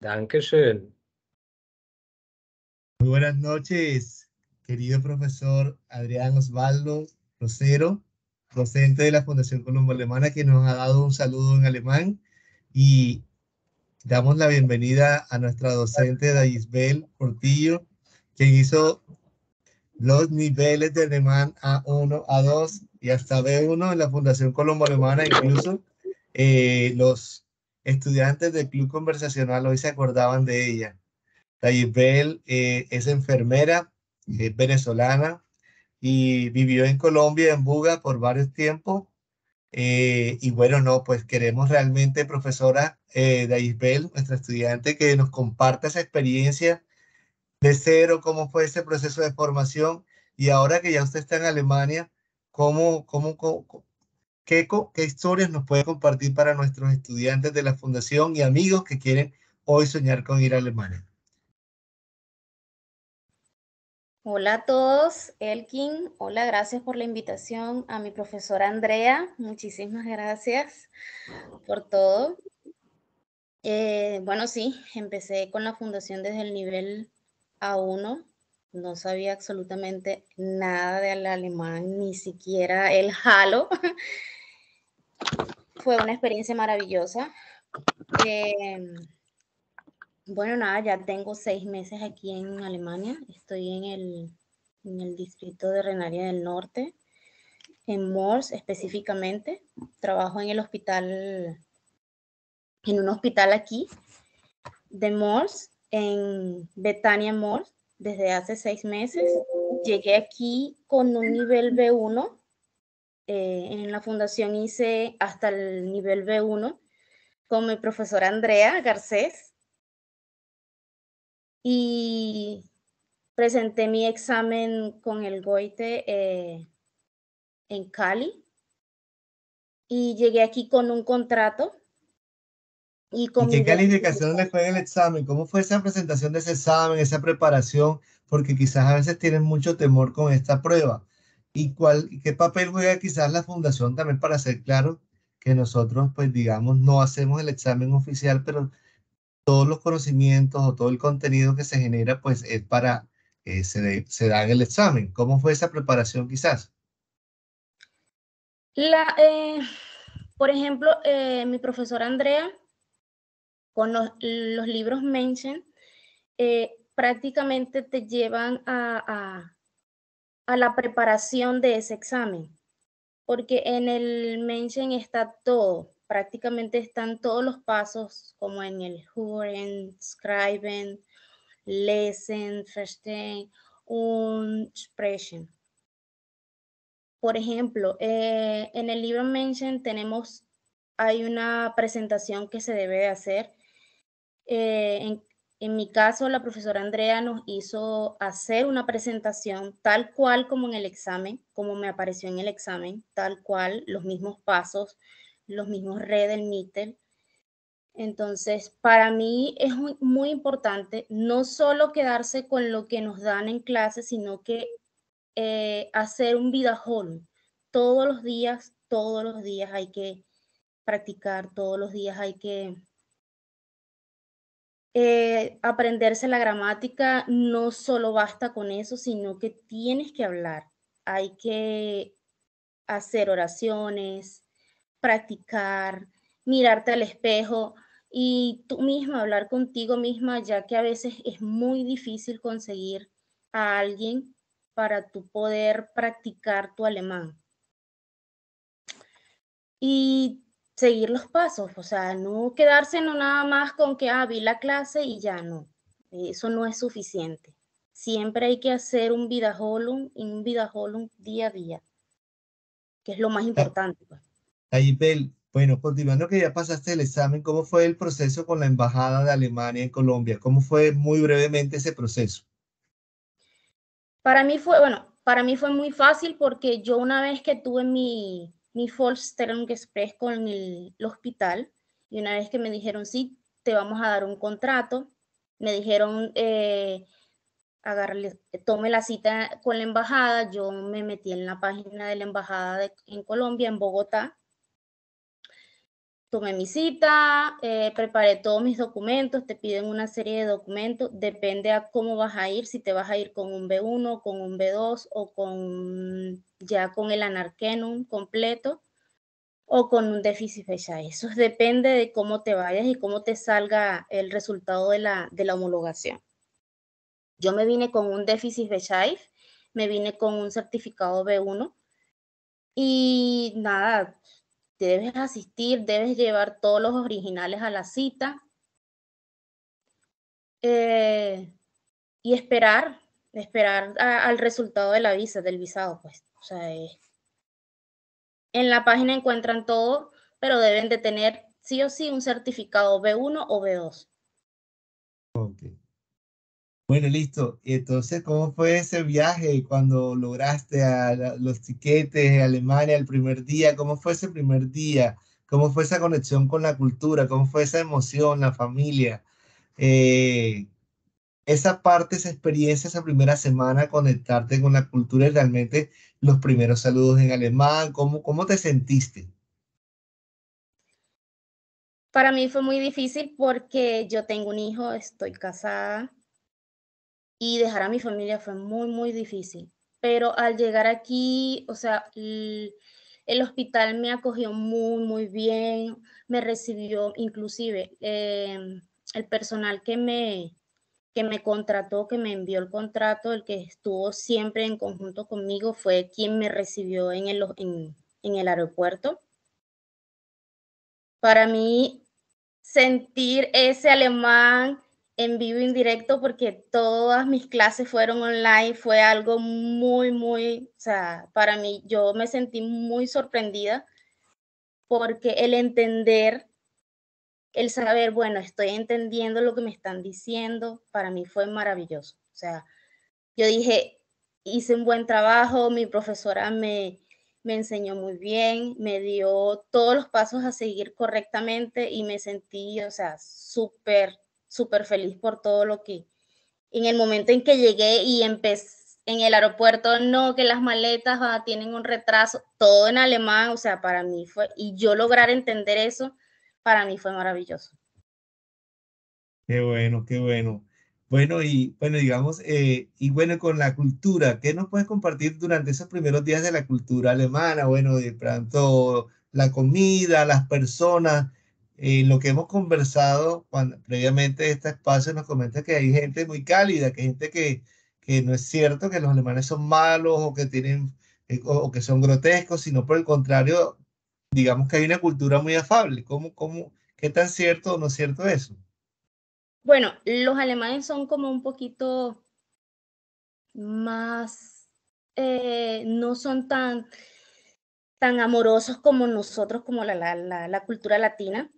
Dankeschön. Muy buenas noches, querido profesor Adrián Osvaldo Rosero, docente de la Fundación Colombo Alemana, que nos ha dado un saludo en alemán y damos la bienvenida a nuestra docente Dayisbel Portillo, quien hizo los niveles de alemán A1, A2 y hasta B1 en la Fundación Colombo Alemana, incluso eh, los estudiantes del Club Conversacional hoy se acordaban de ella. Tayibel eh, es enfermera, es eh, venezolana y vivió en Colombia, en Buga, por varios tiempos. Eh, y bueno, no, pues queremos realmente, profesora eh, nuestra estudiante, que nos comparta esa experiencia de cero, cómo fue ese proceso de formación y ahora que ya usted está en Alemania, cómo, cómo ¿Qué, ¿Qué historias nos puede compartir para nuestros estudiantes de la Fundación y amigos que quieren hoy soñar con ir a Alemania? Hola a todos, Elkin. Hola, gracias por la invitación a mi profesora Andrea. Muchísimas gracias por todo. Eh, bueno, sí, empecé con la fundación desde el nivel A1. No sabía absolutamente nada del alemán, ni siquiera el halo. fue una experiencia maravillosa. Em, bueno, nada, ya tengo seis meses aquí en Alemania. Estoy en el, distrito de Renaria del Norte, en Mors específicamente. Trabajo en el hospital, en un hospital aquí de Mors, en Betania Mors, desde hace seis meses. Llegué aquí con un nivel B1 eh, en la fundación hice hasta el nivel B1 con mi profesora Andrea Garcés y presenté mi examen con el Goite eh, en Cali y llegué aquí con un contrato. ¿Y, qué calificación le fue en el examen? ¿Cómo fue esa presentación de ese examen, esa preparación? Porque quizás a veces tienen mucho temor con esta prueba. ¿Y cuál, qué papel juega quizás la fundación también para hacer claro que nosotros, pues digamos, no hacemos el examen oficial, pero todos los conocimientos o todo el contenido que se genera, pues es para, eh, se, da el examen. ¿Cómo fue esa preparación quizás? La, eh, por ejemplo, eh, mi profesora Andrea, con los, libros Mention, prácticamente te llevan a la preparación de ese examen, porque en el mention está todo, prácticamente están todos los pasos, como en el Huren, Schreiben, Lesen, Verstehen and Sprechen. Por ejemplo, eh, en el libro Mention tenemos, hay una presentación que se debe de hacer eh, en en mi caso, la profesora Andrea nos hizo hacer una presentación tal cual como en el examen, como me apareció en el examen, tal cual, los mismos pasos, los mismos red del MITEL. Entonces, para mí es muy importante no solo quedarse con lo que nos dan en clase, sino que eh, hacer un vidajol Todos los días, todos los días hay que practicar, todos los días hay que eh, aprenderse la gramática no solo basta con eso, sino que tienes que hablar. Hay que hacer oraciones, practicar, mirarte al espejo y tú misma hablar contigo misma, ya que a veces es muy difícil conseguir a alguien para tu poder practicar tu alemán. Y seguir los pasos, o sea, no quedarse no nada más con que, ah, vi la clase y ya no. Eso no es suficiente. Siempre hay que hacer un holum y un vida holum día a día, que es lo más importante. Pues. Ahí, Bel, bueno, continuando que ya pasaste el examen, ¿cómo fue el proceso con la Embajada de Alemania en Colombia? ¿Cómo fue muy brevemente ese proceso? Para mí fue, bueno, para mí fue muy fácil porque yo una vez que tuve mi, mi false que express con el, hospital y una vez que me dijeron, sí, te vamos a dar un contrato, me dijeron, eh, tome la cita con la embajada, yo me metí en la página de la embajada en Colombia, en Bogotá, tomé mi cita, eh, preparé todos mis documentos, te piden una serie de documentos, depende a cómo vas a ir, si te vas a ir con un B1, con un B2 o con ya con el anarquenum completo o con un déficit fecha. Eso depende de cómo te vayas y cómo te salga el resultado de la, de la homologación. Yo me vine con un déficit de fecha, me vine con un certificado B1 y nada, debes asistir, debes llevar todos los originales a la cita eh, y esperar, esperar al resultado de la visa, del visado, pues. O sea, en la página encuentran todo, pero deben de tener sí o sí un certificado B1 o B2. Ok. Bueno, listo. Entonces, ¿cómo fue ese viaje cuando lograste a los tiquetes a Alemania el primer día? ¿Cómo fue ese primer día? ¿Cómo fue esa conexión con la cultura? ¿Cómo fue esa emoción, la familia? Eh, esa parte, esa experiencia, esa primera semana, conectarte con la cultura y realmente los primeros saludos en alemán, ¿cómo, cómo te sentiste? Para mí fue muy difícil porque yo tengo un hijo, estoy casada y dejar a mi familia fue muy, muy difícil. Pero al llegar aquí, o sea, el, hospital me acogió muy, muy bien, me recibió inclusive em, el personal que me, que me contrató, que me envió el contrato, el que estuvo siempre en conjunto conmigo, fue quien me recibió en el, en, en el aeropuerto. Para mí, sentir ese alemán en vivo, en directo, porque todas mis clases fueron online. Fue algo muy, muy, o sea, para mí yo me sentí muy sorprendida porque el entender, el saber, bueno, estoy entendiendo lo que me están diciendo, para mí fue maravilloso. O sea, yo dije, hice un buen trabajo, mi profesora me, me enseñó muy bien, me dio todos los pasos a seguir correctamente y me sentí, o sea, súper súper feliz por todo lo que en el momento en que llegué y empecé en el aeropuerto, no, que las maletas ah, tienen un retraso, todo en alemán, o sea, para mí fue, y yo lograr entender eso, para mí fue maravilloso. Qué bueno, qué bueno. Bueno, y bueno, digamos, eh, y bueno, con la cultura, que nos puedes compartir durante esos primeros días de la cultura alemana? Bueno, de pronto la comida, las personas, eh, lo que hemos conversado previamente de este espacio nos comenta que hay gente muy cálida, que hay gente que, que no es cierto que los alemanes son malos o que tienen eh, o, que son grotescos, sino por el contrario, digamos que hay una cultura muy afable. ¿Cómo, cómo, ¿Qué tan cierto o no es cierto eso? Bueno, los alemanes son como un poquito más, eh, no son tan, tan amorosos como nosotros, como la, la cultura latina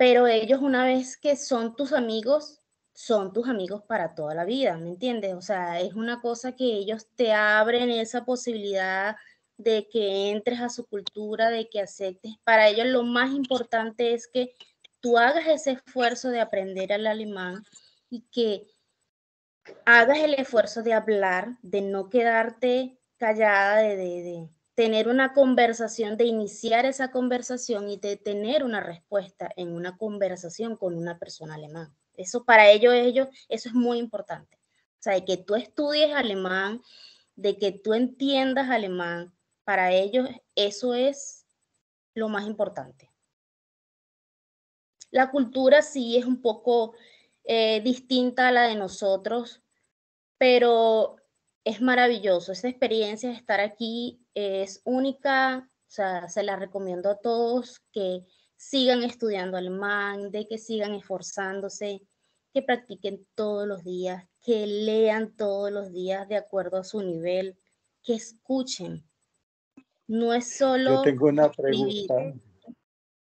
pero ellos una vez que son tus amigos, son tus amigos para toda la vida, ¿me entiendes? O sea, es una cosa que ellos te abren esa posibilidad de que entres a su cultura, de que aceptes. Para ellos lo más importante es que tú hagas ese esfuerzo de aprender el alemán y que hagas el esfuerzo de hablar, de no quedarte callada, de, de tener una conversación, de iniciar esa conversación y de tener una respuesta en una conversación con una persona alemán, Eso para ellos, ellos, eso es muy importante. O sea, de que tú estudies alemán, de que tú entiendas alemán, para ellos eso es lo más importante. La cultura sí es un poco eh, distinta a la de nosotros, pero es maravilloso. Esa experiencia de estar aquí es única, o sea, se la recomiendo a todos que sigan estudiando alemán, de que sigan esforzándose, que practiquen todos los días, que lean todos los días de acuerdo a su nivel, que escuchen. No es solo... Yo tengo una pregunta.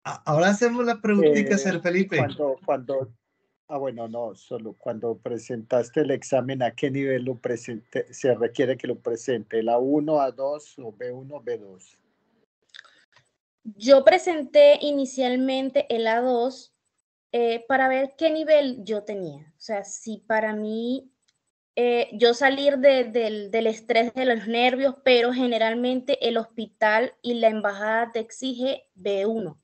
Ahora hacemos la que eh, hacer Felipe. Cuando, cuando, Ah, bueno, no, solo cuando presentaste el examen, ¿a qué nivel lo presente, se requiere que lo presente? ¿La 1, A2 o B1, B2? Yo presenté inicialmente el A2 eh, para ver qué nivel yo tenía. O sea, si para mí eh, yo salir del estrés de los nervios, pero generalmente el hospital y la embajada te exige B1.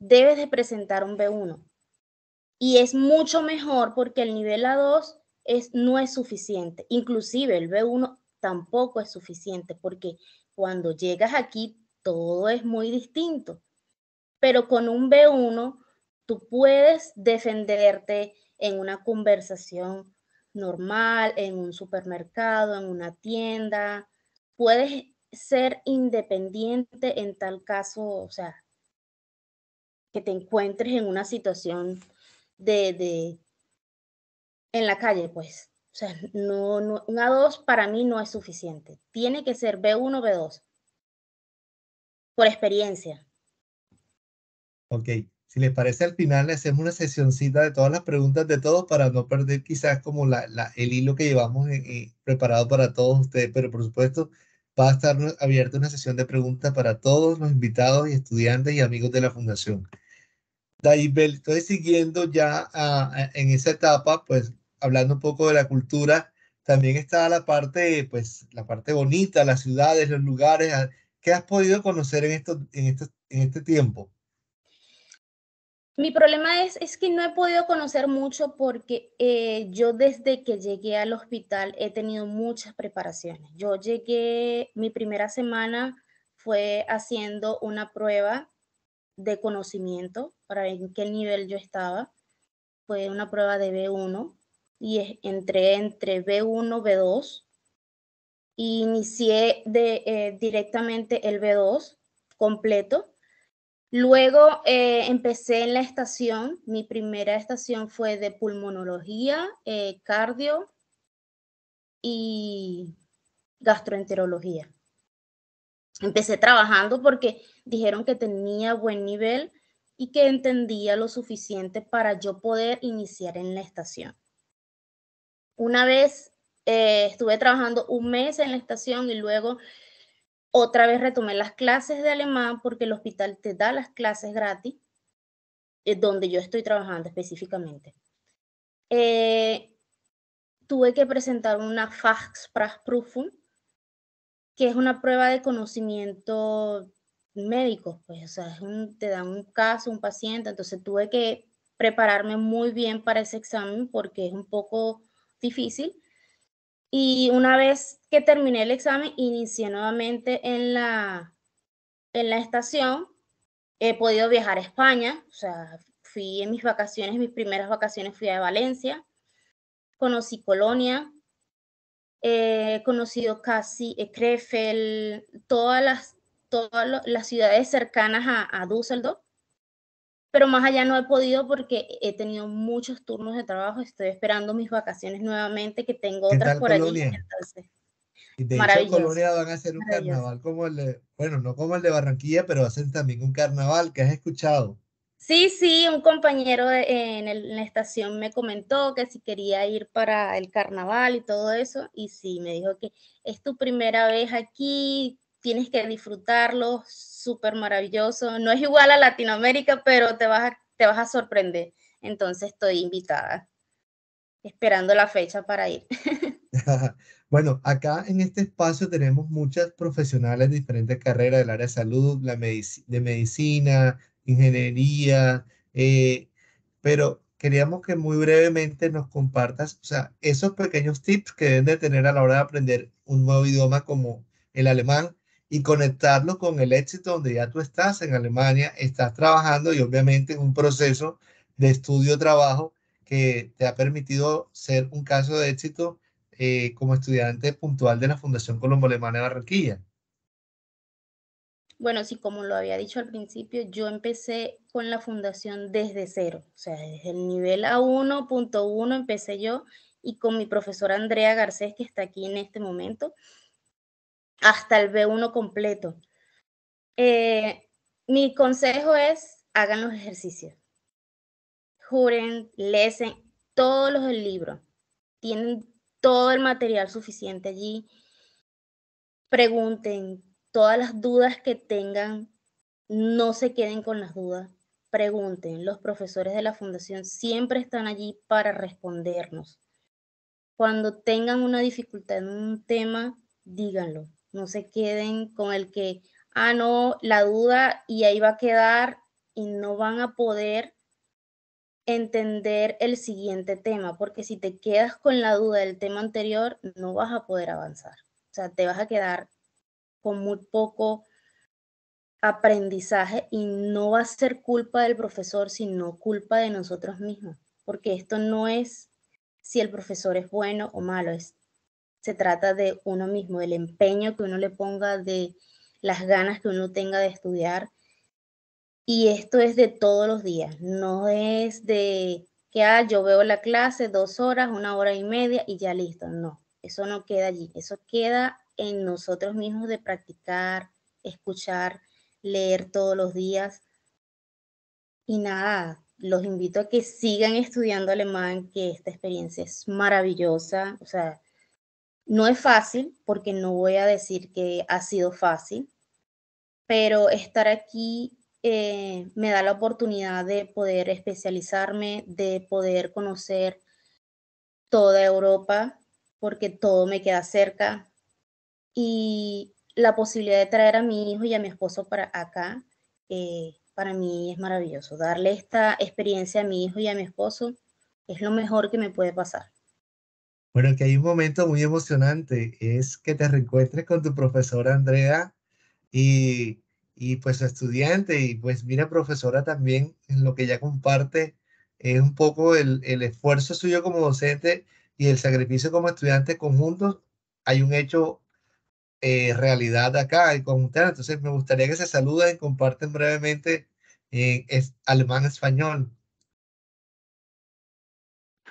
Debes de presentar un B1 y es mucho mejor porque el nivel A2 es, no es suficiente. Inclusive el B1 tampoco es suficiente porque cuando llegas aquí todo es muy distinto. Pero con un B1 tú puedes defenderte en una conversación normal, en un supermercado, en una tienda. Puedes ser independiente en tal caso, o sea, que te encuentres en una situación de, en la calle, pues. O sea, no, no, un a para mí no es suficiente. Tiene que ser B1, B2. Por experiencia. Ok. Si les parece, al final le hacemos una sesioncita de todas las preguntas de todos para no perder quizás como la, el hilo que llevamos eh, eh, preparado para todos ustedes. Pero por supuesto, va a estar abierta una sesión de preguntas para todos los invitados y estudiantes y amigos de la Fundación. Daibel, estoy siguiendo ya en esa etapa, pues hablando un poco de la cultura, también está la parte, pues la parte bonita, las ciudades, los lugares. Ah, ¿Qué has podido conocer en, esto, en, en este tiempo? Mi problema es, es que no he podido conocer mucho porque eh, yo desde que llegué al hospital he tenido muchas preparaciones. Yo llegué, mi primera semana fue haciendo una prueba de conocimiento para ver en qué nivel yo estaba. Fue una prueba de B1 y entré entre B1, B2. e inicié de, eh, directamente el B2 completo. Luego eh, empecé en la estación. Mi primera estación fue de pulmonología, eh, cardio y gastroenterología empecé trabajando porque dijeron que tenía buen nivel y que entendía lo suficiente para yo poder iniciar en la estación. Una vez eh, estuve trabajando un mes en la estación y luego otra vez retomé las clases de alemán porque el hospital te da las clases gratis, eh, donde yo estoy trabajando específicamente. Eh, tuve que presentar una Fachsprachprüfung que es una prueba de conocimiento médico, pues, o sea, te dan un caso, un paciente, entonces tuve que prepararme muy bien para ese examen porque es un poco difícil. Y una vez que terminé el examen, inicié nuevamente en la, en la estación. He podido viajar a España, o sea, fui en mis vacaciones, mis primeras vacaciones fui a Valencia, conocí Colonia, he eh, conocido casi Crefel, eh, todas las, todas las ciudades cercanas a, a pero más allá no he podido porque he tenido muchos turnos de trabajo, estoy esperando mis vacaciones nuevamente, que tengo otras por allí. Y de hecho, en van a hacer un carnaval como el bueno, no como el de Barranquilla, pero hacen también un carnaval que has escuchado. Sí, sí, un compañero en, la estación me comentó que si quería ir para el carnaval y todo eso, y sí, me dijo que es tu primera vez aquí, tienes que disfrutarlo, súper maravilloso. No es igual a Latinoamérica, pero te vas a, te vas a sorprender. Entonces estoy invitada, esperando la fecha para ir. bueno, acá en este espacio tenemos muchas profesionales de diferentes carreras del área de salud, la de medicina, ingeniería, eh, pero queríamos que muy brevemente nos compartas, o sea, esos pequeños tips que deben de tener a la hora de aprender un nuevo idioma como el alemán y conectarlo con el éxito donde ya tú estás en Alemania, estás trabajando y obviamente en un proceso de estudio-trabajo que te ha permitido ser un caso de éxito eh, como estudiante puntual de la Fundación Colombo Alemana de Barranquilla. Bueno, sí, como lo había dicho al principio, yo empecé con la fundación desde cero, o sea, desde el nivel A1.1 empecé yo y con mi profesora Andrea Garcés, que está aquí en este momento, hasta el B1 completo. Eh, mi consejo es, hagan los ejercicios. Juren, lesen todos los libros. Tienen todo el material suficiente allí. Pregunten, todas las dudas que tengan, no se queden con las dudas, pregunten. Los profesores de la fundación siempre están allí para respondernos. Cuando tengan una dificultad en un tema, díganlo. No se queden con el que, ah, no, la duda y ahí va a quedar y no van a poder entender el siguiente tema, porque si te quedas con la duda del tema anterior, no vas a poder avanzar. O sea, te vas a quedar con muy poco aprendizaje y no va a ser culpa del profesor, sino culpa de nosotros mismos, porque esto no es si el profesor es bueno o malo, es, se trata de uno mismo, del empeño que uno le ponga, de las ganas que uno tenga de estudiar. Y esto es de todos los días, no es de que ah, yo veo la clase dos horas, una hora y media y ya listo, no, eso no queda allí, eso queda en nosotros mismos de practicar, escuchar, leer todos los días. Y nada, los invito a que sigan estudiando alemán, que esta experiencia es maravillosa. O sea, no es fácil, porque no voy a decir que ha sido fácil, pero estar aquí eh, me da la oportunidad de poder especializarme, de poder conocer toda Europa, porque todo me queda cerca, y la posibilidad de traer a mi hijo y a mi esposo para acá, eh, para mí es maravilloso. Darle esta experiencia a mi hijo y a mi esposo es lo mejor que me puede pasar. Bueno, que hay un momento muy emocionante, es que te reencuentres con tu profesora Andrea y, y pues estudiante, y pues mira, profesora también, en lo que ya comparte, es un poco el, el esfuerzo suyo como docente y el sacrificio como estudiante conjuntos, hay un hecho eh, realidad acá y con ustedes. Entonces me gustaría que se saluden, comparten brevemente en eh, alemán-español.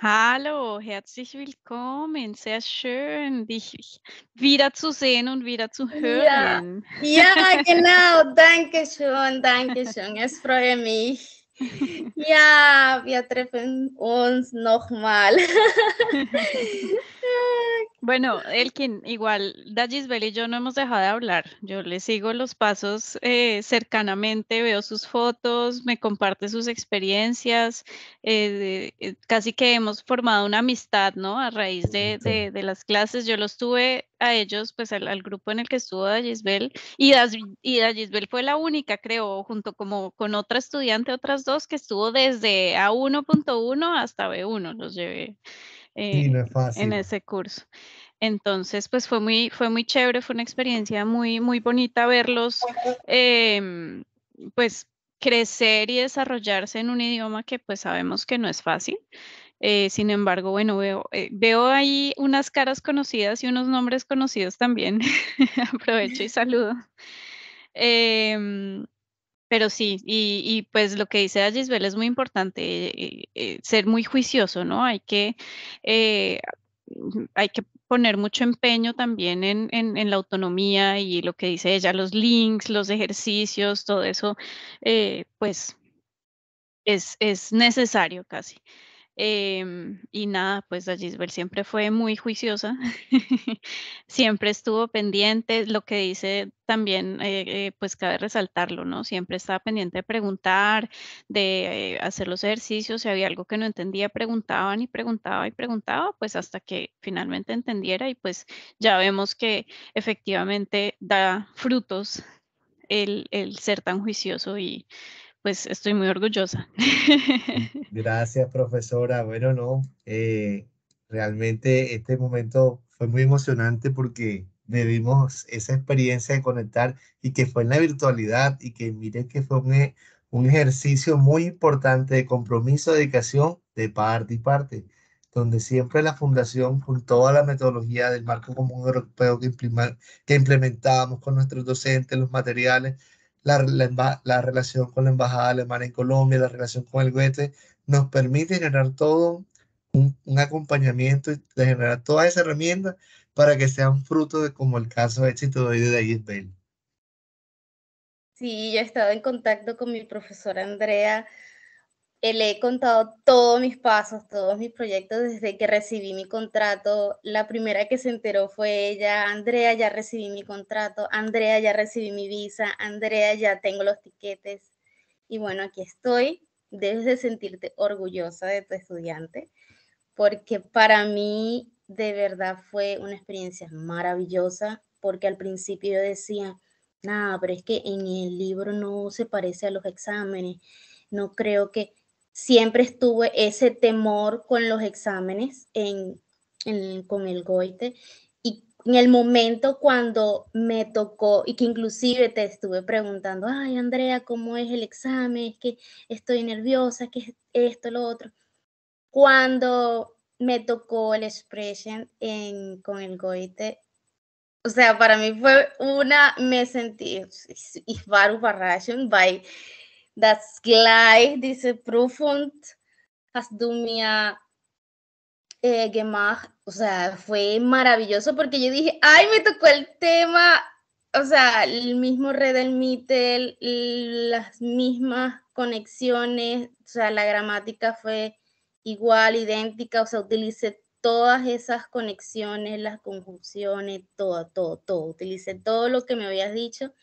Hallo, herzlich willkommen. Sehr schön, dich wiederzusehen und wieder Ja, genau. Danke schön, danke schön. Es freut mich. Ja, wir treffen uns nochmal. Bueno, Elkin, igual, Dajisbel y yo no hemos dejado de hablar. Yo le sigo los pasos eh, cercanamente, veo sus fotos, me comparte sus experiencias. Eh, eh, casi que hemos formado una amistad, ¿no? A raíz de, de, las clases. Yo los tuve a ellos, pues al, grupo en el que estuvo Dajisbel. Y, das, Dajisbel fue la única, creo, junto como con otra estudiante, otras dos, que estuvo desde A1.1 hasta B1, los llevé en ese curso. Entonces, pues fue muy, fue muy chévere, fue una experiencia muy, muy bonita verlos, em, pues crecer y desarrollarse en un idioma que pues sabemos que no es fácil. Eh, sin embargo, bueno, veo, eh, veo, ahí unas caras conocidas y unos nombres conocidos también. Aprovecho y saludo. Eh, pero sí, y, pues lo que dice Gisbel es muy importante, eh, eh, ser muy juicioso, ¿no? Hay que, eh, hay que poner mucho empeño también en, la autonomía y lo que dice ella, los links, los ejercicios, todo eso, pues es necesario casi. Em, y nada, pues ver siempre fue muy juiciosa, siempre estuvo pendiente, lo que dice también, eh, eh, pues cabe resaltarlo, ¿no? Siempre estaba pendiente de preguntar, de eh, hacer los ejercicios, si había algo que no entendía, preguntaban y preguntaba y preguntaba, pues hasta que finalmente entendiera y pues ya vemos que efectivamente da frutos el, el ser tan juicioso y pues estoy muy orgullosa. Mm, gracias, profesora. Bueno, no, eh, realmente este momento fue muy emocionante porque vivimos esa experiencia de conectar y que fue en la virtualidad y que mire que fue un, e, ejercicio muy importante de compromiso, dedicación de parte y parte, donde siempre la Fundación, con toda la metodología del marco común europeo que, que implementábamos con nuestros docentes, los materiales, la, la, la, relación con la embajada alemana en Colombia, la relación con el Goethe, nos permite generar todo un, acompañamiento y de generar todas esas herramientas para que sean fruto de como el caso éxito de hoy de David Sí, yo he estado en contacto con mi profesora Andrea eh, le he contado todos mis pasos, todos mis proyectos desde que recibí mi contrato. La primera que se enteró fue ella, Andrea, ya recibí mi contrato, Andrea, ya recibí mi visa, Andrea, ya tengo los tiquetes. Y bueno, aquí estoy. Debes de sentirte orgullosa de tu estudiante, porque para mí de verdad fue una experiencia maravillosa, porque al principio yo decía, nada, pero es que en el libro no se parece a los exámenes, no creo que siempre estuve ese temor con los exámenes en, con el goite y en el momento cuando me tocó y que inclusive te estuve preguntando, ay Andrea, ¿cómo es el examen? que estoy nerviosa, que es esto, lo otro. Cuando me tocó el expression en, con el goite, o sea, para mí fue una, me sentí, isvaru Barrashun, bye That's gleich dice profund hast du mir eh, O sea, fue maravilloso porque yo dije, ay, me tocó el tema, o sea, el mismo red del Mittel, las mismas conexiones, o sea, la gramática fue igual, idéntica, o sea, utilicé todas esas conexiones, las conjunciones, todo, todo, todo. Utilicé todo lo que me habías dicho.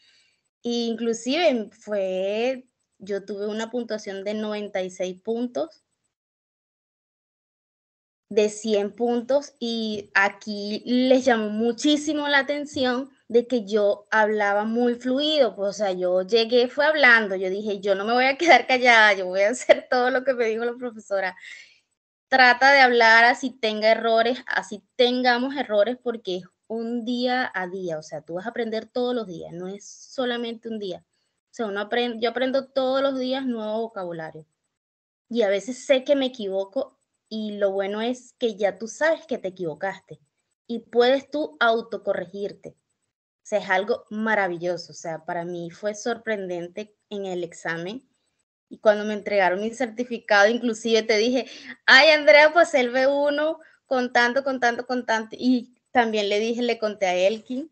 E inclusive fue yo tuve una puntuación de 96 puntos de 100 puntos y aquí les llamó muchísimo la atención de que yo hablaba muy fluido, pues, o sea, yo llegué, fue hablando, yo dije, yo no me voy a quedar callada, yo voy a hacer todo lo que me dijo la profesora. Trata de hablar así tenga errores, así tengamos errores, porque es un día a día, o sea, tú vas a aprender todos los días, no es solamente un día yo aprendo todos los días nuevo vocabulario. Y a veces sé que me equivoco y lo bueno es que ya tú sabes que te equivocaste y puedes tú autocorregirte. O sea, es algo maravilloso. O sea, para mí fue sorprendente en el examen. Y cuando me entregaron mi certificado, inclusive te dije, ay, Andrea, pues el B1 contando, tanto, con tanto, con Y también le dije, le conté a Elkin.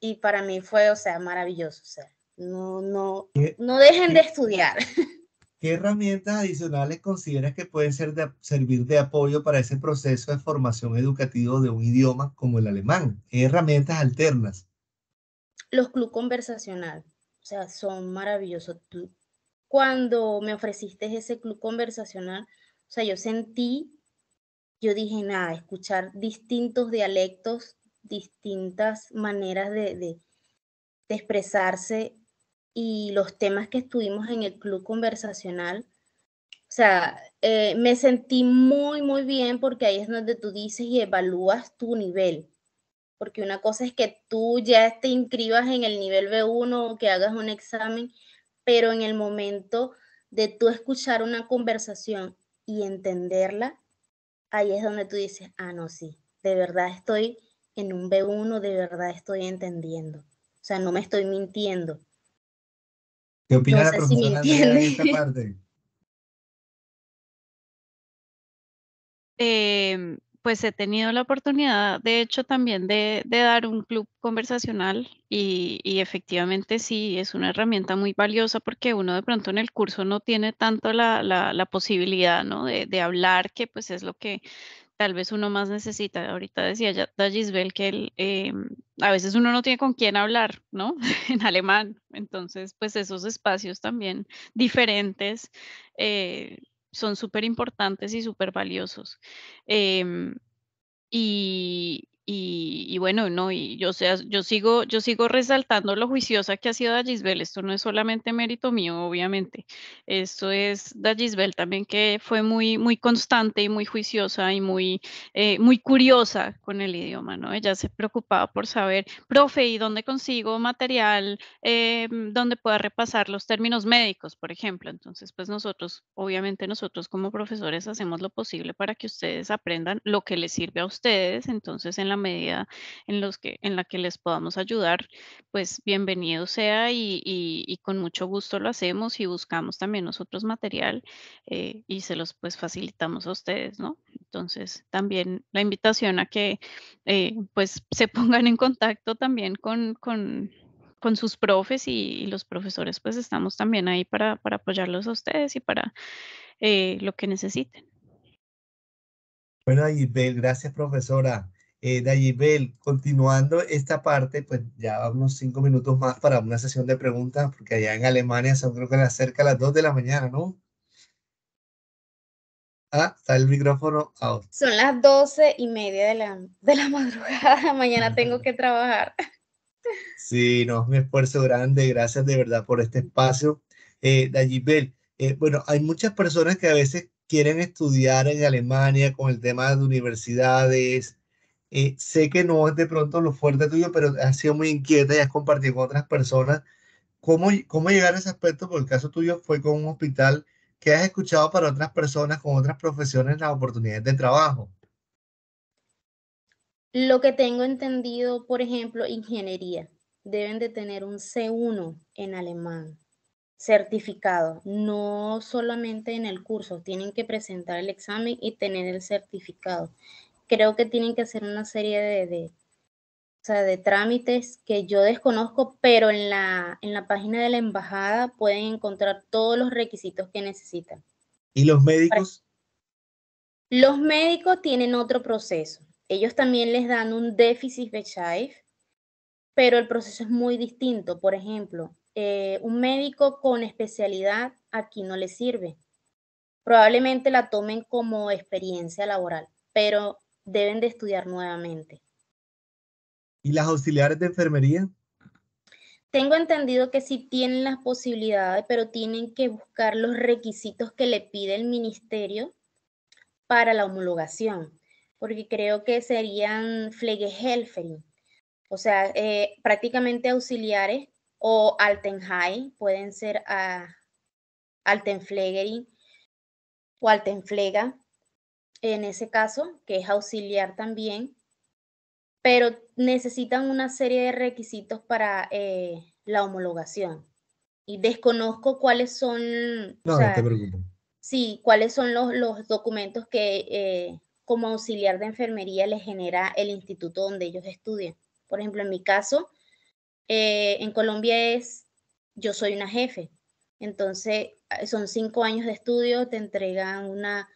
Y para mí fue, o sea, maravilloso. O sea, no, no, no dejen de estudiar. ¿Qué herramientas adicionales consideras que pueden ser de, servir de apoyo para ese proceso de formación educativa de un idioma como el alemán? ¿Qué herramientas alternas? Los clubes conversacional, o sea, son maravillosos. cuando me ofreciste ese club conversacional, o sea, yo sentí, yo dije, nada, escuchar distintos dialectos, distintas maneras de expresarse y los temas que estuvimos en el club conversacional. O sea, eh, me sentí muy, muy bien porque ahí es donde tú dices y evalúas tu nivel. Porque una cosa es que tú ya te inscribas en el nivel B1 o que hagas un examen, pero en el momento de tú escuchar una conversación y entenderla, ahí es donde tú dices, ah, no, sí, de verdad estoy en un B1, de verdad estoy entendiendo. O sea, no me estoy mintiendo. ¿Qué opinas de esta parte? Em, pues he tenido la oportunidad, de hecho, también de, dar un club conversacional y, efectivamente sí, es una herramienta muy valiosa porque uno de pronto en el curso no tiene tanto la, posibilidad ¿no? de, de, hablar, que pues es lo que tal vez uno más necesita. Ahorita decía ya Dagisbel que eh, a veces uno no tiene con quién hablar, ¿no? en alemán. Entonces, pues esos espacios también diferentes eh, son súper importantes y súper valiosos. Em, y, y, bueno, no, y yo, sea, yo, sigo, yo sigo resaltando lo juiciosa que ha sido Dagisbel. Esto no es solamente mérito mío, obviamente. Esto es Dagisbel también, que fue muy, muy constante y muy juiciosa y muy, eh, muy curiosa con el idioma, ¿no? Ella se preocupaba por saber, profe, ¿y dónde consigo material eh, dónde pueda repasar los términos médicos, por ejemplo? Entonces, pues nosotros, obviamente nosotros como profesores hacemos lo posible para que ustedes aprendan lo que les sirve a ustedes. Entonces, en la medida en, los que, en la que les podamos ayudar, pues bienvenido sea y, con mucho gusto lo hacemos y buscamos también nosotros material eh, y se los pues facilitamos a ustedes, ¿no? Entonces también la invitación a que eh, pues se pongan en contacto también con, sus profes y, los profesores, pues estamos también ahí para, apoyarlos a ustedes y para eh, lo que necesiten. Bueno, y gracias profesora. Eh, continuando esta parte, pues ya unos cinco minutos más para una sesión de preguntas, porque allá en Alemania son creo que las cerca a las dos de la mañana, ¿no? Ah, está el micrófono out. Son las doce y media de la, de la madrugada, mañana tengo que trabajar. Sí, no, es un esfuerzo grande, gracias de verdad por este espacio. Eh, Dayibel, eh, bueno, hay muchas personas que a veces quieren estudiar en Alemania con el tema de universidades, eh, sé que no es de pronto lo fuerte tuyo, pero has sido muy inquieta y has compartido con otras personas. ¿Cómo, cómo llegar a ese aspecto? Porque el caso tuyo fue con un hospital que has escuchado para otras personas, con otras profesiones, las oportunidades de trabajo. Lo que tengo entendido, por ejemplo, ingeniería, deben de tener un C1 en alemán certificado, no solamente en el curso, tienen que presentar el examen y tener el certificado creo que tienen que hacer una serie de, o sea, de trámites que yo desconozco, pero en la, en la página de la embajada pueden encontrar todos los requisitos que necesitan. ¿Y los médicos? Los médicos tienen otro proceso. Ellos también les dan un déficit de Chaif, pero el proceso es muy distinto. Por ejemplo, eh, un médico con especialidad aquí no le sirve. Probablemente la tomen como experiencia laboral, pero deben de estudiar nuevamente. ¿Y las auxiliares de enfermería? Tengo entendido que sí tienen las posibilidades, pero tienen que buscar los requisitos que le pide el ministerio para la homologación, porque creo que serían Pflegehelferin, o sea, eh, prácticamente auxiliares o Altenhai, pueden ser a Altenflegerin o Altenflega, en ese caso, que es auxiliar también, pero necesitan una serie de requisitos para eh, la homologación. Y desconozco cuáles son... No, te preocupes. Sí, cuáles son los, los documentos que eh, como auxiliar de enfermería le genera el instituto donde ellos estudian. Por ejemplo, en mi caso, eh, en Colombia es, yo soy una jefe, entonces son cinco años de estudio, te entregan una,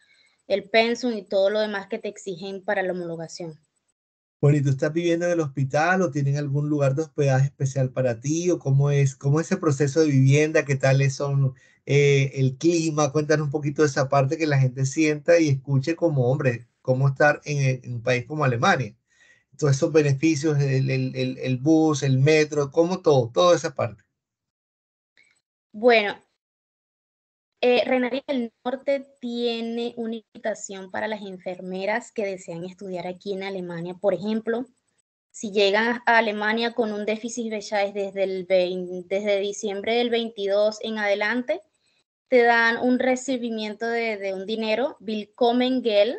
el pensum y todo lo demás que te exigen para la homologación. Bueno, ¿y tú estás viviendo en el hospital o tienen algún lugar de hospedaje especial para ti? ¿O cómo es, cómo es ese proceso de vivienda? ¿Qué tal son eh, el clima? Cuéntanos un poquito de esa parte que la gente sienta y escuche como, hombre, cómo estar en, un país como Alemania. Todos esos beneficios, el, bus, el metro, ¿cómo todo, toda esa parte. Bueno, eh, del Norte tiene una invitación para las enfermeras que desean estudiar aquí en Alemania. Por ejemplo, si llegan a Alemania con un déficit de desde, desde diciembre del 22 en adelante, te dan un recibimiento de, un dinero, Willkommen Geld,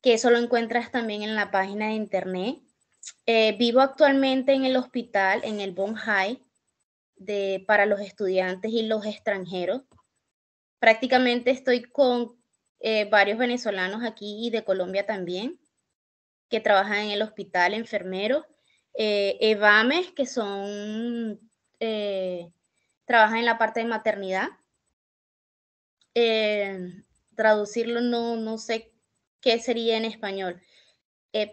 que eso lo encuentras también en la página de internet. Eh, vivo actualmente en el hospital, en el High para los estudiantes y los extranjeros. Prácticamente estoy con eh, varios venezolanos aquí y de Colombia también, que trabajan en el hospital, enfermeros, eh, evames, que son, eh, trabajan en la parte de maternidad. traducirlo no, no sé qué sería en español,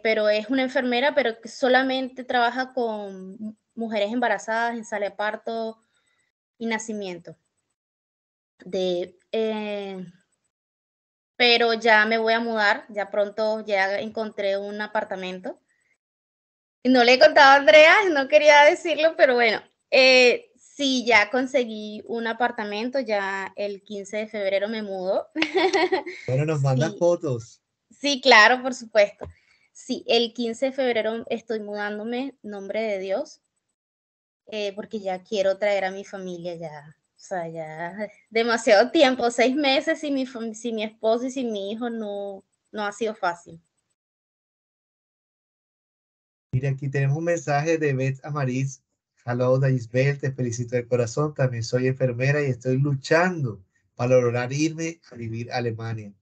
pero es una enfermera, pero solamente trabaja con mujeres embarazadas en sale parto y nacimiento. De, eh, pero ya me voy a mudar, ya pronto ya encontré un apartamento. no le he contado a Andrea, no quería decirlo, pero bueno, eh, sí, ya conseguí un apartamento, ya el 15 de febrero me mudo. Bueno, nos mandas fotos. Sí, claro, por supuesto. Sí, el 15 de febrero estoy mudándome, nombre de Dios. Eh, porque ya quiero traer a mi familia ya. O sea, ya demasiado tiempo, seis meses sin mi, mi esposo y sin mi hijo no, no ha sido fácil. Mira, aquí tenemos un mensaje de Beth Amariz. Hello, Daisbel, te felicito de corazón. También soy enfermera y estoy luchando para lograr irme a vivir a Alemania.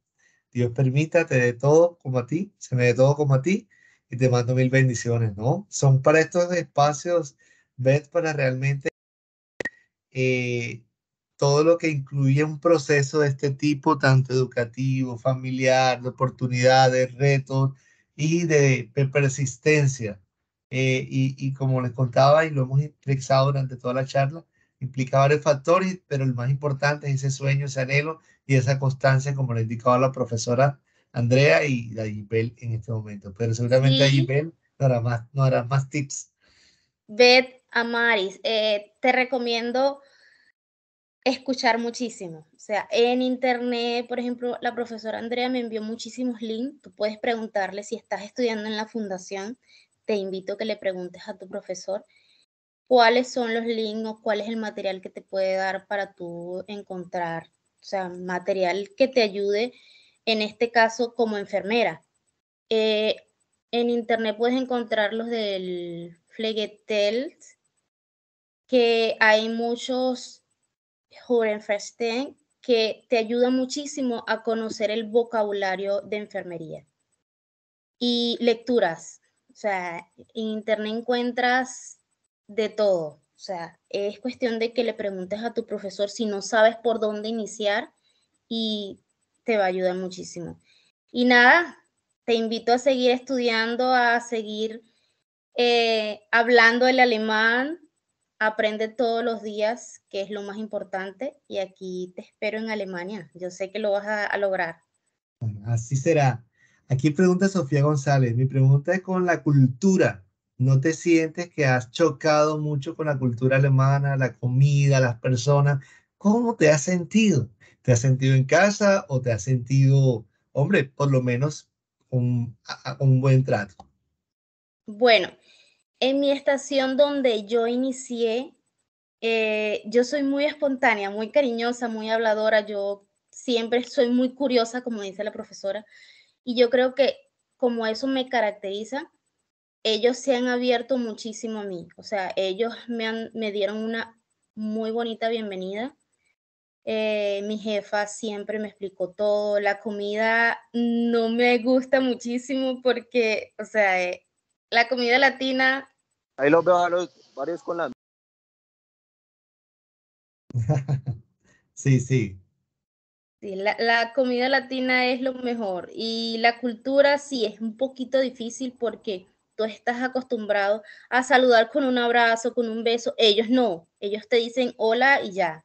Dios permita, te dé todo como a ti, se me dé todo como a ti y te mando mil bendiciones, ¿no? Son para estos espacios Beth, para realmente eh, todo lo que incluye un proceso de este tipo, tanto educativo, familiar, de oportunidades, retos y de, persistencia. Eh, y, como les contaba y lo hemos expresado durante toda la charla, implica varios factores, pero el más importante es ese sueño, ese anhelo y esa constancia, como le indicaba la profesora Andrea y la en este momento. Pero seguramente sí. a hará más, no hará más tips. Beth, Amaris, eh, te recomiendo escuchar muchísimo. O sea, en internet, por ejemplo, la profesora Andrea me envió muchísimos links. Tú puedes preguntarle si estás estudiando en la fundación. Te invito a que le preguntes a tu profesor cuáles son los links o cuál es el material que te puede dar para tú encontrar, o sea, material que te ayude, en este caso, como enfermera. Eh, en internet puedes encontrar los del Flegetel, que hay muchos Jurenfesten que te ayuda muchísimo a conocer el vocabulario de enfermería. Y lecturas, o sea, en internet encuentras de todo. O sea, es cuestión de que le preguntes a tu profesor si no sabes por dónde iniciar y te va a ayudar muchísimo. Y nada, te invito a seguir estudiando, a seguir eh, hablando el alemán, Aprende todos los días, que es lo más importante, y aquí te espero en Alemania. Yo sé que lo vas a, lograr. Así será. Aquí pregunta Sofía González. Mi pregunta es con la cultura. ¿No te sientes que has chocado mucho con la cultura alemana, la comida, las personas? ¿Cómo te has sentido? ¿Te has sentido en casa o te has sentido, hombre, por lo menos un, un buen trato? Bueno, en mi estación donde yo inicié, eh, yo soy muy espontánea, muy cariñosa, muy habladora, yo siempre soy muy curiosa, como dice la profesora, y yo creo que como eso me caracteriza, ellos se han abierto muchísimo a mí, o sea, ellos me, han, me dieron una muy bonita bienvenida. Eh, mi jefa siempre me explicó todo. La comida no me gusta muchísimo porque, o sea, eh, la comida latina Ahí los veo a los varios con la... sí, sí. la, la, comida latina es lo mejor y la cultura sí es un poquito difícil porque tú estás acostumbrado a saludar con un abrazo, con un beso. Ellos no, ellos te dicen hola y ya.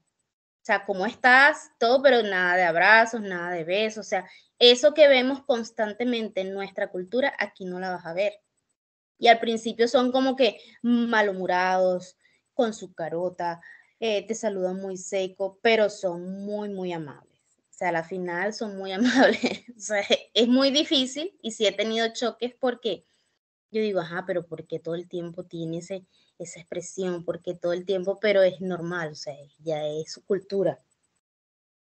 O sea, ¿cómo estás? Todo, pero nada de abrazos, nada de besos. O sea, eso que vemos constantemente en nuestra cultura, aquí no la vas a ver. Y al principio son como que malhumorados, con su carota, eh, te saludan muy seco, pero son muy, muy amables. O sea, a la final son muy amables. o sea, es muy difícil y sí he tenido choques porque yo digo, ajá, pero porque todo el tiempo tiene ese, esa expresión? porque todo el tiempo? Pero es normal, o sea, ya es su cultura.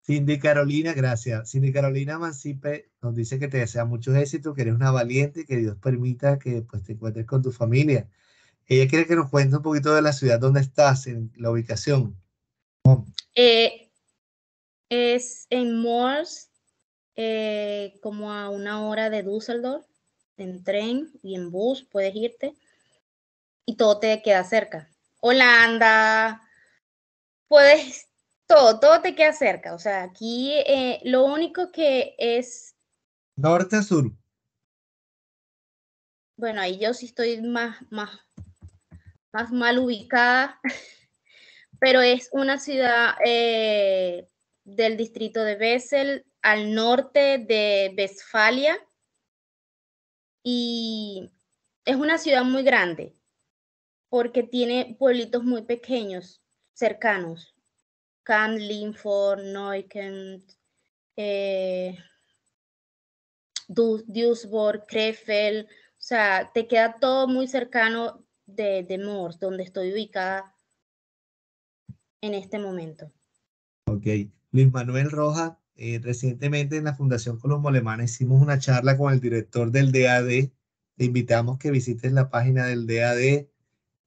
Cindy Carolina, gracias. Cindy Carolina Mancipe nos dice que te desea mucho éxito, que eres una valiente que Dios permita que pues, te encuentres con tu familia. Ella quiere que nos cuente un poquito de la ciudad donde estás, en la ubicación. Eh, es en Moors, eh, como a una hora de Düsseldorf, en tren y en bus puedes irte y todo te queda cerca. Holanda, puedes todo, todo te queda cerca. O sea, aquí eh, lo único que es... Norte, sur. Bueno, ahí yo sí estoy más, más, más mal ubicada, pero es una ciudad eh, del distrito de Bessel, al norte de Westfalia, y es una ciudad muy grande, porque tiene pueblitos muy pequeños, cercanos can for Neukent, eh, Duisburg, Krefeld, o sea, te queda todo muy cercano de, de Moors, donde estoy ubicada en este momento. Ok, Luis Manuel Roja, eh, recientemente en la Fundación Colombo Alemana hicimos una charla con el director del DAD, te invitamos que visites la página del DAD,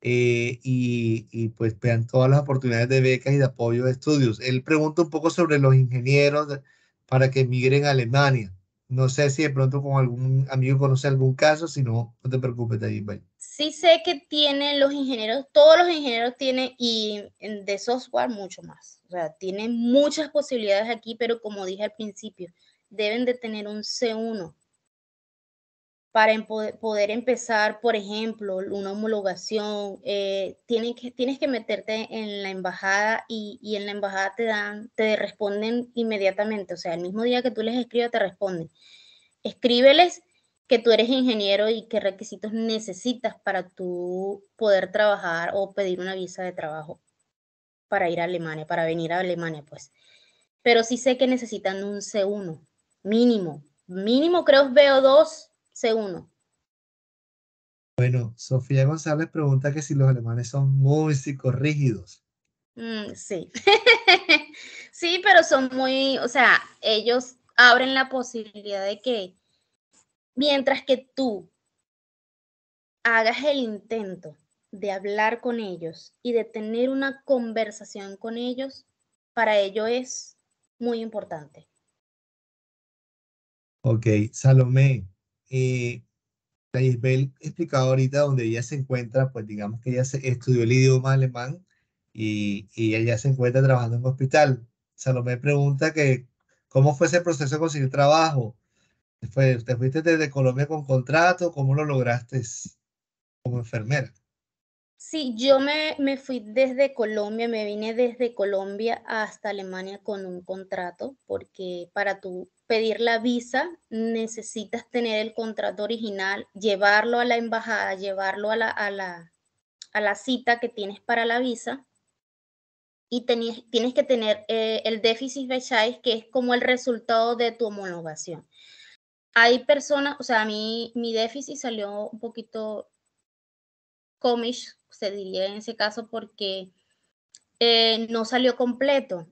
eh, y, pues vean todas las oportunidades de becas y de apoyo de estudios. Él pregunta un poco sobre los ingenieros para que migren a Alemania. No sé si de pronto con algún amigo conoce algún caso, si no, no te preocupes, ahí Bye. Sí sé que tienen los ingenieros, todos los ingenieros tienen y de software mucho más. O sea, tienen muchas posibilidades aquí, pero como dije al principio, deben de tener un C1 para poder empezar, por ejemplo, una homologación, eh, que, tienes que meterte en la embajada y, en la embajada te dan, te responden inmediatamente, o sea, el mismo día que tú les escribas, te responden. Escríbeles que tú eres ingeniero y qué requisitos necesitas para tú poder trabajar o pedir una visa de trabajo para ir a Alemania, para venir a Alemania, pues. Pero sí sé que necesitan un C1 mínimo, mínimo creo es BO2 c Bueno, Sofía González pregunta que si los alemanes son muy psicorrígidos. Mm, sí, sí, pero son muy, o sea, ellos abren la posibilidad de que mientras que tú hagas el intento de hablar con ellos y de tener una conversación con ellos, para ello es muy importante. Ok, Salomé, y eh, la Isabel explicaba ahorita donde ella se encuentra, pues digamos que ella estudió el idioma alemán y, y ella se encuentra trabajando en un hospital. Salomé pregunta que cómo fue ese proceso de conseguir trabajo. después, ¿Te fuiste desde Colombia con contrato? ¿Cómo lo lograste como enfermera? Sí, yo me, me fui desde Colombia, me vine desde Colombia hasta Alemania con un contrato, porque para tú pedir la visa, necesitas tener el contrato original, llevarlo a la embajada, llevarlo a la, a la, a la cita que tienes para la visa y tienes que tener eh, el déficit Becháis, que es como el resultado de tu homologación. Hay personas, o sea, a mí mi déficit salió un poquito comish, se diría en ese caso, porque eh, no salió completo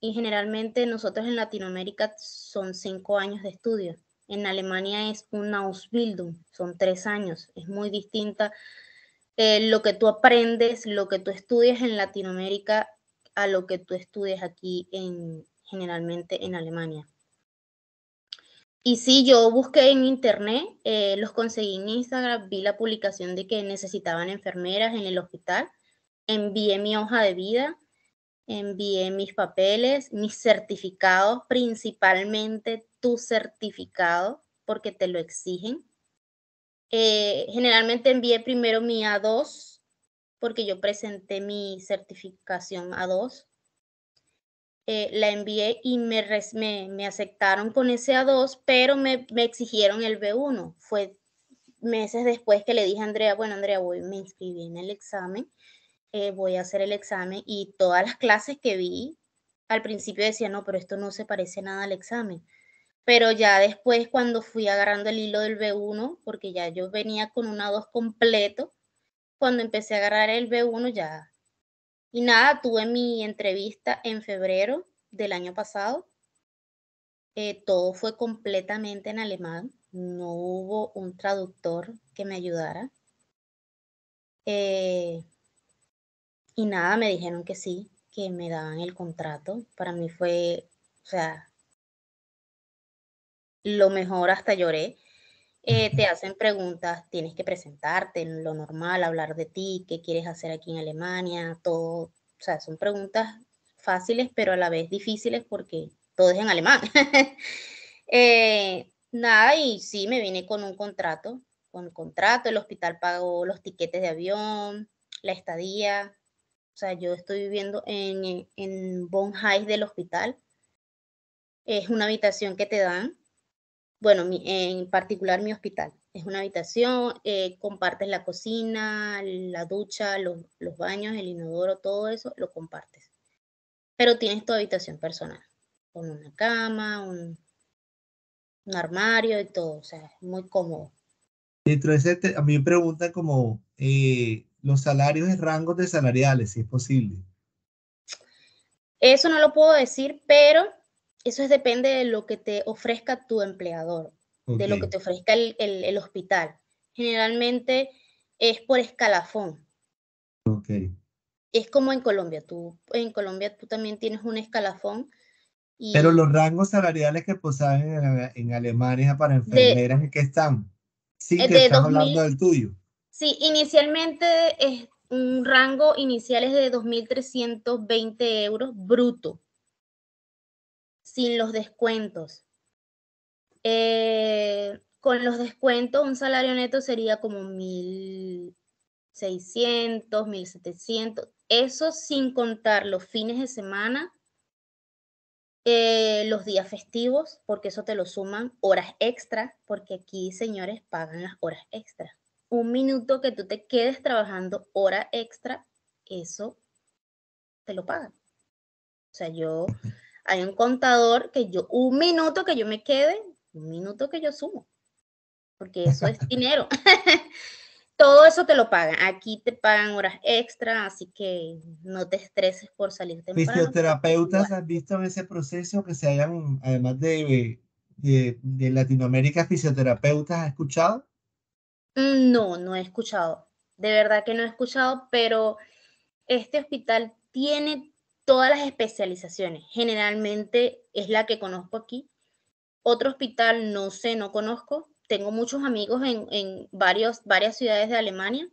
y generalmente nosotros en Latinoamérica son cinco años de estudio. En Alemania es un Ausbildung, son tres años, es muy distinta eh, lo que tú aprendes, lo que tú estudias en Latinoamérica a lo que tú estudias aquí en, generalmente en Alemania. Y sí, yo busqué en internet, eh, los conseguí en Instagram, vi la publicación de que necesitaban enfermeras en el hospital, envié mi hoja de vida, envié mis papeles, mis certificados, principalmente tu certificado, porque te lo exigen. Eh, generalmente envié primero mi A2, porque yo presenté mi certificación A2. Eh, la envié y me, me, aceptaron con ese A2, pero me, me, exigieron el B1. Fue meses después que le dije a Andrea, bueno, Andrea, voy, me inscribí en el examen eh, voy a hacer el examen y todas las clases que vi al principio decía, no, pero esto no se parece nada al examen. Pero ya después cuando fui agarrando el hilo del B1, porque ya yo venía con una 2 completo, cuando empecé a agarrar el B1 ya. Y nada, tuve mi entrevista en febrero del año pasado. Eh, todo fue completamente en alemán. No hubo un traductor que me ayudara. Eh, y nada, me dijeron que sí, que me daban el contrato. Para mí fue, o sea, lo mejor, hasta lloré. Eh, te hacen preguntas, tienes que presentarte, en lo normal, hablar de ti, qué quieres hacer aquí en Alemania, todo. O sea, son preguntas fáciles, pero a la vez difíciles porque todo es en alemán. Eh, nada, y sí, me vine con un contrato, con contrato, el hospital pagó los tiquetes de avión, la estadía, o sea, yo estoy viviendo en, eh, en Bon del hospital. Es una habitación que te dan. Bueno, en particular mi hospital. Es una habitación, eh, compartes la cocina, la ducha, los, baños, el inodoro, todo eso, lo compartes. Pero tienes tu habitación personal, con una cama, un, armario y todo. O sea, es muy cómodo. Dentro de ese, a mí me preguntan como, eh, los salarios y rangos de salariales, si es posible. Eso no lo puedo decir, pero eso es, depende de lo que te ofrezca tu empleador, de lo que te ofrezca el, hospital. Generalmente es por escalafón. Es como en Colombia, tú en Colombia tú también tienes un escalafón. pero los rangos salariales que posaban en, Alemania para enfermeras, ¿en qué están? Sí, eh, que estás hablando del tuyo. Sí, inicialmente es un rango inicial es de 2.320 euros bruto, sin los descuentos. Eh, con los descuentos, un salario neto sería como 1.600, 1.700, eso sin contar los fines de semana, eh, los días festivos, porque eso te lo suman, horas extra, porque aquí, señores, pagan las horas extras un minuto que tú te quedes trabajando hora extra, eso te lo pagan. O sea, yo, hay un contador que yo, un minuto que yo me quede, un minuto que yo sumo, porque eso es dinero. Todo eso te lo pagan. Aquí te pagan horas extra, así que no te estreses por salir temprano. ¿Fisioterapeutas han visto ese proceso que se hayan, además de, de, Latinoamérica, fisioterapeutas, ¿ha escuchado? No, no he escuchado. De verdad que no he escuchado, pero este hospital tiene todas las especializaciones. Generalmente es la que conozco aquí. Otro hospital no sé, no conozco. Tengo muchos amigos en, varios, varias ciudades de Alemania,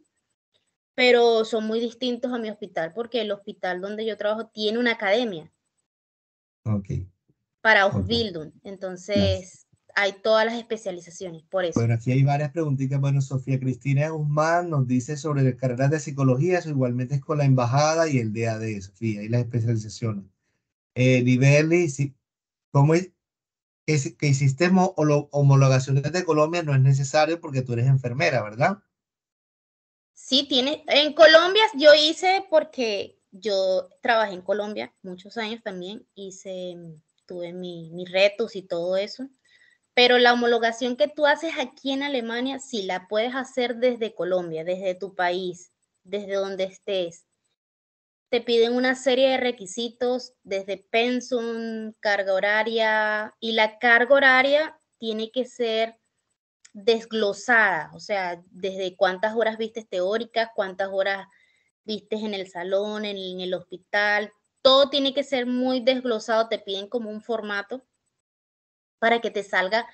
pero son muy distintos a mi hospital porque el hospital donde yo trabajo tiene una academia. Ok. Para Ausbildung. Entonces, hay todas las especializaciones, por eso. Bueno, aquí hay varias preguntitas. Bueno, Sofía Cristina Guzmán nos dice sobre las carreras de psicología, eso igualmente es con la embajada y el DAD, Sofía, y las especializaciones. Eh, si, ¿cómo es que, hiciste homologaciones de Colombia? No es necesario porque tú eres enfermera, ¿verdad? Sí, tiene, en Colombia yo hice porque yo trabajé en Colombia muchos años también, hice, tuve mis retos y todo eso pero la homologación que tú haces aquí en Alemania, sí, la puedes hacer desde Colombia, desde tu país, desde donde estés. Te piden una serie de requisitos desde pensum, carga horaria, y la carga horaria tiene que ser desglosada, o sea, desde cuántas horas vistes teóricas, cuántas horas vistes en el salón, en el hospital, todo tiene que ser muy desglosado, te piden como un formato para que te salga.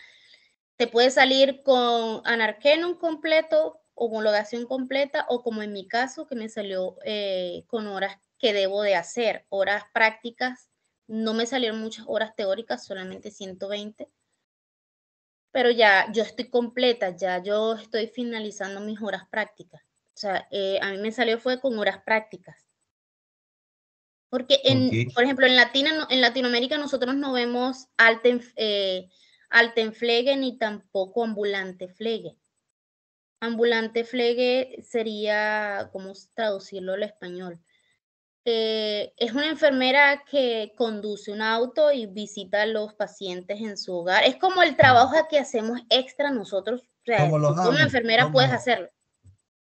Te puede salir con anarquenum completo, homologación completa o como en mi caso que me salió eh, con horas que debo de hacer, horas prácticas. No me salieron muchas horas teóricas, solamente 120 pero ya yo estoy completa, ya yo estoy finalizando mis horas prácticas. O sea, eh, a mí me salió fue con horas prácticas. Porque, en, por ejemplo, en, Latina, en Latinoamérica nosotros no vemos alten, eh, Altenflegue ni tampoco ambulante flegue. Ambulante sería, ¿cómo traducirlo al español? Eh, es una enfermera que conduce un auto y visita a los pacientes en su hogar. Es como el trabajo que hacemos extra nosotros. como los AMI, enfermera puedes hacerlo.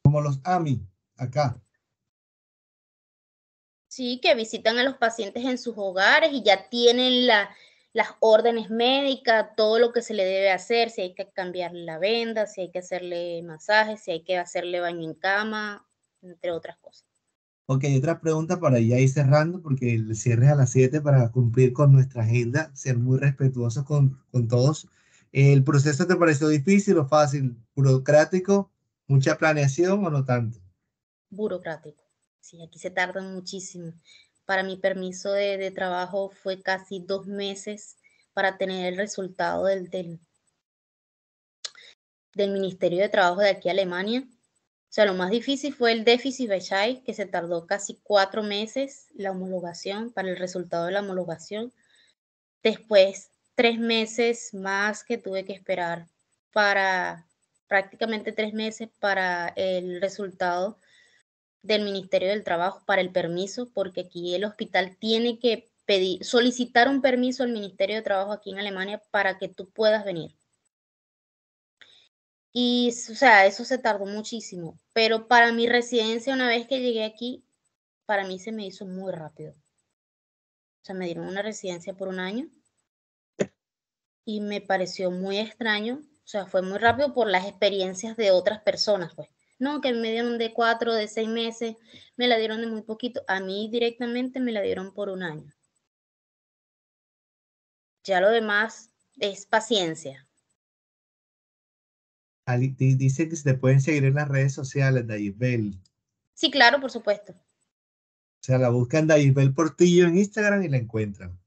Como los AMI, acá. Sí, que visitan a los pacientes en sus hogares y ya tienen las órdenes médicas, todo lo que se le debe hacer, si hay que cambiarle la venda, si hay que hacerle masajes, si hay que hacerle baño en cama, entre otras cosas. Ok, otra pregunta para ya ir cerrando, porque el cierre es a las 7 para cumplir con nuestra agenda, ser muy respetuosos con, con todos. ¿El proceso te pareció difícil o fácil? ¿Burocrático? ¿Mucha planeación o no tanto? Burocrático. Sí, aquí se tarda muchísimo. Para mi permiso de, trabajo fue casi dos meses para tener el resultado del, del, Ministerio de Trabajo de aquí a Alemania. O sea, lo más difícil fue el déficit Bechai, que se tardó casi cuatro meses la homologación, para el resultado de la homologación. Después, tres meses más que tuve que esperar para, prácticamente tres meses para el resultado del Ministerio del Trabajo para el permiso, porque aquí el hospital tiene que pedir, solicitar un permiso al Ministerio de Trabajo aquí en Alemania para que tú puedas venir. Y, o sea, eso se tardó muchísimo, pero para mi residencia, una vez que llegué aquí, para mí se me hizo muy rápido. O sea, me dieron una residencia por un año y me pareció muy extraño. O sea, fue muy rápido por las experiencias de otras personas, pues. No, que me dieron de cuatro, de seis meses, me la dieron de muy poquito. A mí directamente me la dieron por un año. Ya lo demás es paciencia. dice que se pueden seguir en las redes sociales, Isbel. Sí, claro, por supuesto. O sea, la buscan Bell Portillo en Instagram y la encuentran.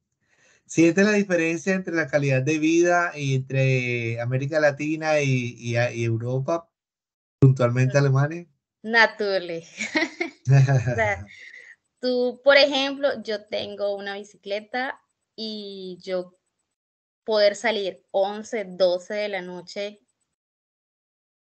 ¿Sientes la diferencia entre la calidad de vida y entre América Latina y Europa? puntualmente Alemania? Naturally. tú, por ejemplo, yo tengo una bicicleta y yo poder salir 11, 12 de la noche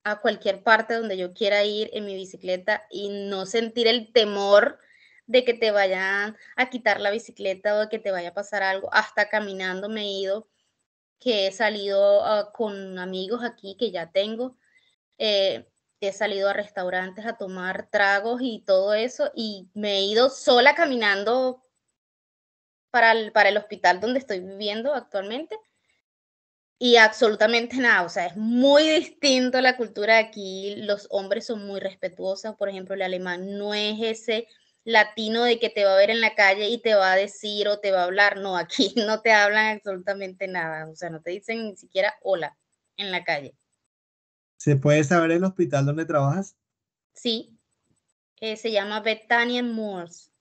a cualquier parte donde yo quiera ir en mi bicicleta y no sentir el temor de que te vayan a quitar la bicicleta o de que te vaya a pasar algo. Hasta caminando me he ido, que he salido ah, con amigos aquí que ya tengo. Eh, he salido a restaurantes a tomar tragos y todo eso y me he ido sola caminando para el, hospital donde estoy viviendo actualmente y absolutamente nada, o sea, es muy distinto la cultura aquí, los hombres son muy respetuosos, por ejemplo, el alemán no es ese latino de que te va a ver en la calle y te va a decir o te va a hablar, no, aquí no te hablan absolutamente nada, o sea, no te dicen ni siquiera hola en la calle. ¿Se puede saber el hospital donde trabajas? Sí, eh, se llama Bethania moors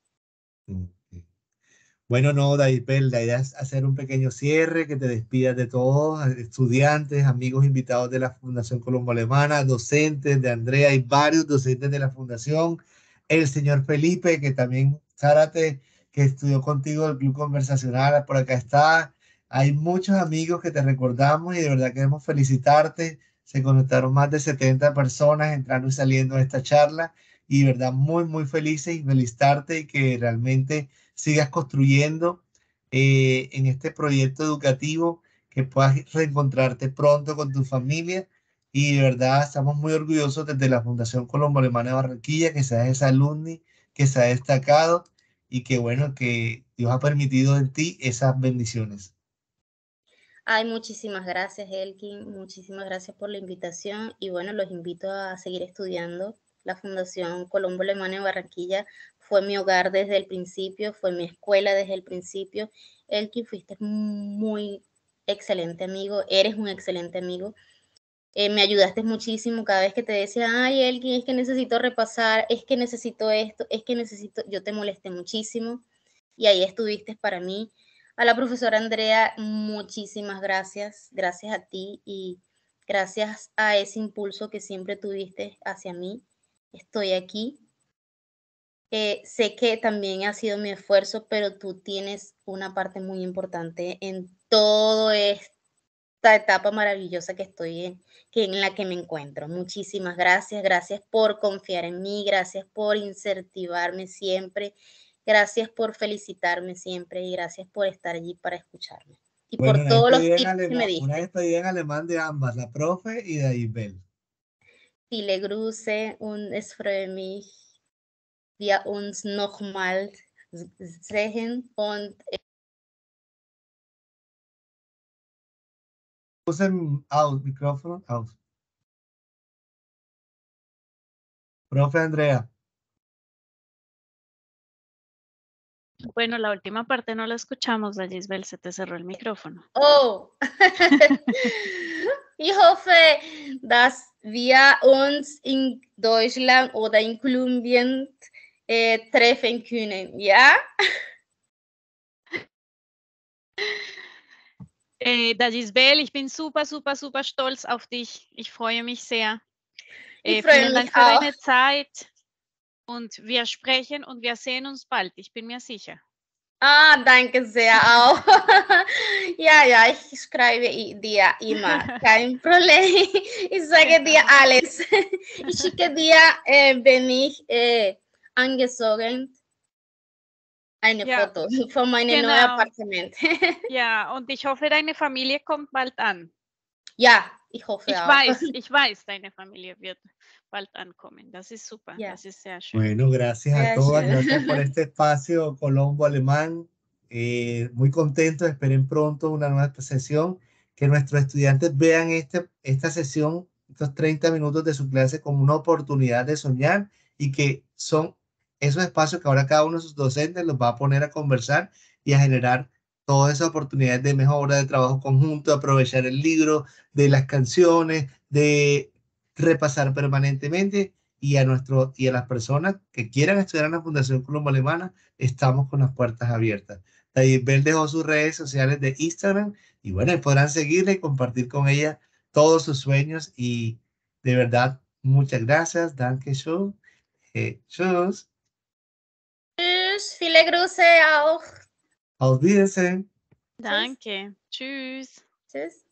Bueno, no, Daipel, la idea es hacer un pequeño cierre, que te despidas de todos, estudiantes, amigos invitados de la Fundación Colombo Alemana, docentes de Andrea, hay varios docentes de la Fundación, el señor Felipe, que también, Zárate, que estudió contigo el Club Conversacional, por acá está. Hay muchos amigos que te recordamos y de verdad queremos felicitarte se conectaron más de 70 personas entrando y saliendo a esta charla y verdad muy muy felices y felicitarte y que realmente sigas construyendo eh, en este proyecto educativo que puedas reencontrarte pronto con tu familia y de verdad estamos muy orgullosos desde la Fundación Colombo Alemana de Barranquilla que seas esa alumni que se ha destacado y que bueno que Dios ha permitido en ti esas bendiciones. Ay, muchísimas gracias, Elkin. Muchísimas gracias por la invitación. Y bueno, los invito a seguir estudiando. La Fundación Colombo Alemán en Barranquilla fue mi hogar desde el principio, fue mi escuela desde el principio. Elkin, fuiste muy excelente amigo, eres un excelente amigo. Eh, me ayudaste muchísimo cada vez que te decía, ay, Elkin, es que necesito repasar, es que necesito esto, es que necesito, yo te molesté muchísimo y ahí estuviste para mí. A la profesora Andrea, muchísimas gracias. Gracias a ti y gracias a ese impulso que siempre tuviste hacia mí. Estoy aquí. Eh, sé que también ha sido mi esfuerzo, pero tú tienes una parte muy importante en toda esta etapa maravillosa que estoy en, que en la que me encuentro. Muchísimas gracias, gracias por confiar en mí, gracias por incentivarme siempre Gracias por felicitarme siempre y gracias por estar allí para escucharme. Y por todos los tips que me diste. Una estadía en alemán de ambas, la profe y de Isabel. Y Grüße uns un mich, wir uns nochmal sehen und eh, Puse micrófono out. Profe Andrea. Bueno, la última parte no la escuchamos, Gisbel, se te cerró el micrófono. Oh, ich hoffe, dass wir uns in Deutschland oder in Kolumbien äh, treffen können, ja? Äh, eh, Dajisbel, ich bin super, super, super stolz auf dich. Ich freue mich sehr. Äh, vielen Dank für deine Zeit. Und wir sprechen und wir sehen uns bald, ich bin mir sicher. Ah, danke sehr auch. ja, ja, ich schreibe dir immer. Kein Problem. Ich sage genau. dir alles. Ich schicke dir, äh, wenn ich äh, angezogen eine ja. Foto von meinem genau. neuen Apartment. ja, und ich hoffe, deine Familie kommt bald an. Ja, ich hoffe ich auch. Ich weiß, ich weiß, deine Familie wird bald ankommen. Das ist super, Bueno, gracias, a todos, gracias por este espacio Colombo Alemán. Eh, muy contentos, esperen pronto una nueva sesión, que nuestros estudiantes vean este, esta sesión, estos 30 minutos de su clase como una oportunidad de soñar y que son esos espacios que ahora cada uno de sus docentes los va a poner a conversar y a generar todas esas oportunidades de mejora, de trabajo conjunto, aprovechar el libro, de las canciones, de repasar permanentemente y a, nuestro, y a las personas que quieran estudiar en la Fundación Colombo Alemana, estamos con las puertas abiertas. David Bell dejó sus redes sociales de Instagram y bueno, podrán seguirle y compartir con ella todos sus sueños y de verdad, muchas gracias. Danke schön. Eh, tschüss. Tschüss. Viele Grüße auch. Auf Wiedersehen. Danke. Tschüss. Tschüss.